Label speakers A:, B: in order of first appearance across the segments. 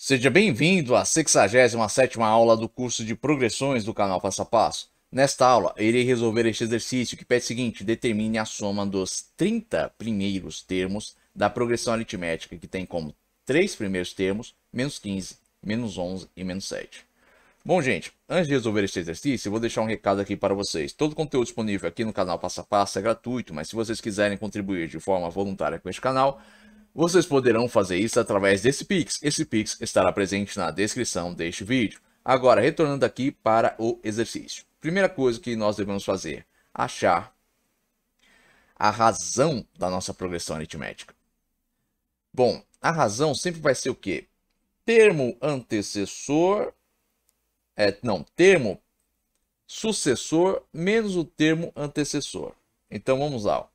A: Seja bem-vindo à 67ª aula do curso de progressões do canal Passo a Passo. Nesta aula, irei resolver este exercício que pede o seguinte, determine a soma dos 30 primeiros termos da progressão aritmética, que tem como 3 primeiros termos, menos 15, menos 11 e menos 7. Bom, gente, antes de resolver este exercício, eu vou deixar um recado aqui para vocês. Todo o conteúdo disponível aqui no canal Passo a Passo é gratuito, mas se vocês quiserem contribuir de forma voluntária com este canal, vocês poderão fazer isso através desse Pix. Esse Pix estará presente na descrição deste vídeo. Agora, retornando aqui para o exercício. Primeira coisa que nós devemos fazer, achar a razão da nossa progressão aritmética. Bom, a razão sempre vai ser o quê? Termo antecessor, é, não, termo sucessor menos o termo antecessor. Então vamos lá.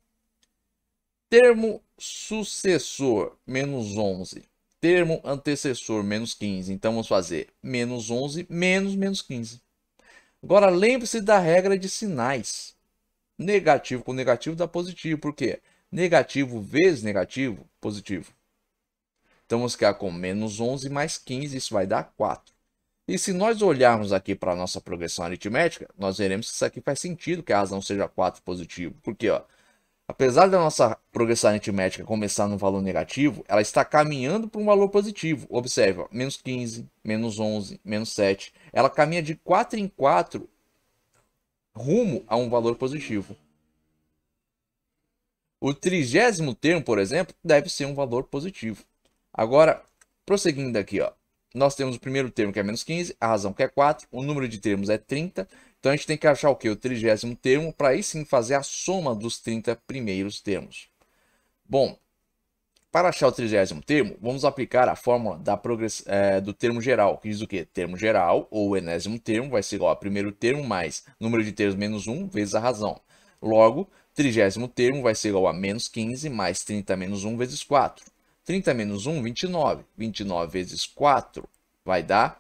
A: Termo sucessor, menos 11. Termo antecessor, menos 15. Então, vamos fazer menos 11 menos menos 15. Agora, lembre-se da regra de sinais. Negativo com negativo dá positivo. Por quê? Negativo vezes negativo, positivo. Então, vamos ficar com menos 11 mais 15. Isso vai dar 4. E se nós olharmos aqui para a nossa progressão aritmética, nós veremos que isso aqui faz sentido que a razão seja 4 positivo. Por ó, Apesar da nossa progressão aritmética começar no valor negativo, ela está caminhando para um valor positivo. Observe, ó, menos 15, menos 11, menos 7. Ela caminha de 4 em 4 rumo a um valor positivo. O trigésimo termo, por exemplo, deve ser um valor positivo. Agora, prosseguindo aqui, ó, nós temos o primeiro termo que é menos 15, a razão que é 4, o número de termos é 30 então a gente tem que achar o que? O trigésimo termo, para aí sim fazer a soma dos 30 primeiros termos. Bom, para achar o trigésimo termo, vamos aplicar a fórmula da é, do termo geral, que diz o quê? Termo geral, ou enésimo termo, vai ser igual a primeiro termo mais número de termos menos 1 vezes a razão. Logo, trigésimo termo vai ser igual a menos 15 mais 30 menos 1 vezes 4. 30 menos 1, 29. 29 vezes 4 vai dar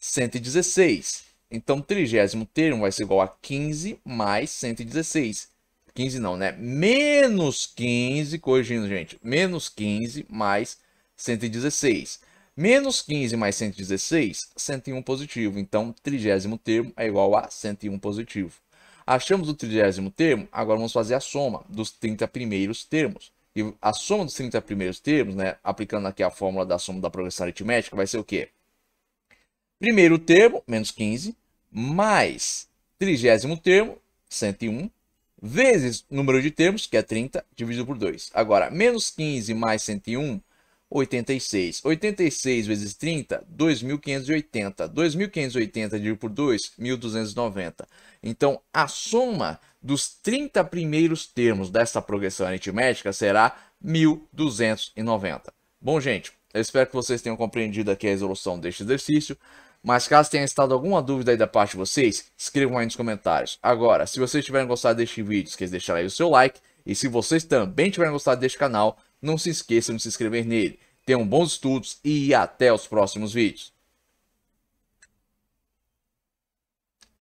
A: 116. Então, trigésimo termo vai ser igual a 15 mais 116. 15 não, né? Menos 15, corrigindo, gente. Menos 15 mais 116. Menos 15 mais 116, 101 positivo. Então, trigésimo termo é igual a 101 positivo. Achamos o trigésimo termo, agora vamos fazer a soma dos 30 primeiros termos. E a soma dos 30 primeiros termos, né, aplicando aqui a fórmula da soma da progressão aritmética, vai ser o quê? Primeiro termo, menos 15, mais trigésimo termo, 101, vezes número de termos, que é 30, dividido por 2. Agora, menos 15 mais 101, 86. 86 vezes 30, 2.580. 2.580 dividido por 2, 1.290. Então, a soma dos 30 primeiros termos dessa progressão aritmética será 1.290. Bom, gente, eu espero que vocês tenham compreendido aqui a resolução deste exercício. Mas caso tenha estado alguma dúvida aí da parte de vocês, escrevam aí nos comentários. Agora, se vocês tiverem gostado deste vídeo, esqueça de deixar aí o seu like. E se vocês também tiverem gostado deste canal, não se esqueçam de se inscrever nele. Tenham bons estudos e até os próximos vídeos.